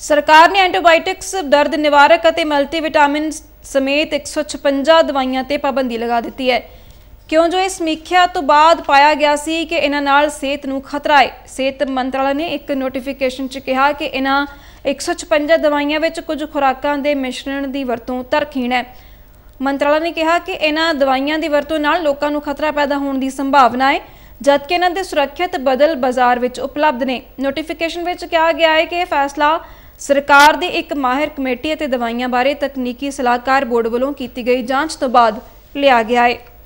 ਸਰਕਾਰ ਨੇ ਐਂਟੀਬਾਇਓਟਿਕਸ ਦਰਦ ਨਿਵਾਰਕ ਅਤੇ ਮਲਟੀਵਿਟਾਮਿਨ ਸਮੇਤ 156 ਦਵਾਈਆਂ ਤੇ ਪਾਬੰਦੀ ਲਗਾ ਦਿੱਤੀ ਹੈ ਕਿਉਂ ਜੋ ਇਸ ਸਮੀਖਿਆ ਤੋਂ ਬਾਅਦ ਪਾਇਆ ਗਿਆ ਸੀ ਕਿ ਇਹਨਾਂ ਨਾਲ ਸਿਹਤ ਨੂੰ ਖਤਰਾ ਹੈ ਸਿਹਤ ਮੰਤਰਾਲੇ ਨੇ ਇੱਕ ਨੋਟੀਫਿਕੇਸ਼ਨ 'ਚ ਕਿਹਾ ਕਿ ਇਹਨਾਂ 156 ਦਵਾਈਆਂ ਵਿੱਚ ਕੁਝ ਖੁਰਾਕਾਂ ਦੇ ਮਿਸ਼ਰਣ ਦੀ ਵਰਤੋਂ ਤਰਖੀਣ ਹੈ ਮੰਤਰਾਲੇ ਨੇ ਕਿਹਾ ਕਿ ਇਹਨਾਂ ਦਵਾਈਆਂ ਦੀ ਵਰਤੋਂ ਨਾਲ ਲੋਕਾਂ ਨੂੰ ਖਤਰਾ ਪੈਦਾ ਹੋਣ ਦੀ ਸੰਭਾਵਨਾ ਹੈ ਜਦਕਿ ਇਹਨਾਂ ਦੇ ਸੁਰੱਖਿਅਤ ਬਦਲ ਬਾਜ਼ਾਰ ਵਿੱਚ ਉਪਲਬਧ ਨੇ ਨੋਟੀਫਿਕੇਸ਼ਨ ਵਿੱਚ ਕਿਹਾ ਗਿਆ ਹੈ ਕਿ ਇਹ ਫੈਸਲਾ ਸਰਕਾਰ ਦੇ ਇੱਕ ਮਾਹਿਰ ਕਮੇਟੀ ਅਤੇ ਦਵਾਈਆਂ ਬਾਰੇ ਤਕਨੀਕੀ ਸਲਾਹਕਾਰ ਬੋਰਡ ਵੱਲੋਂ ਕੀਤੀ ਗਈ ਜਾਂਚ ਤੋਂ ਬਾਅਦ ਲਿਆ ਗਿਆ ਹੈ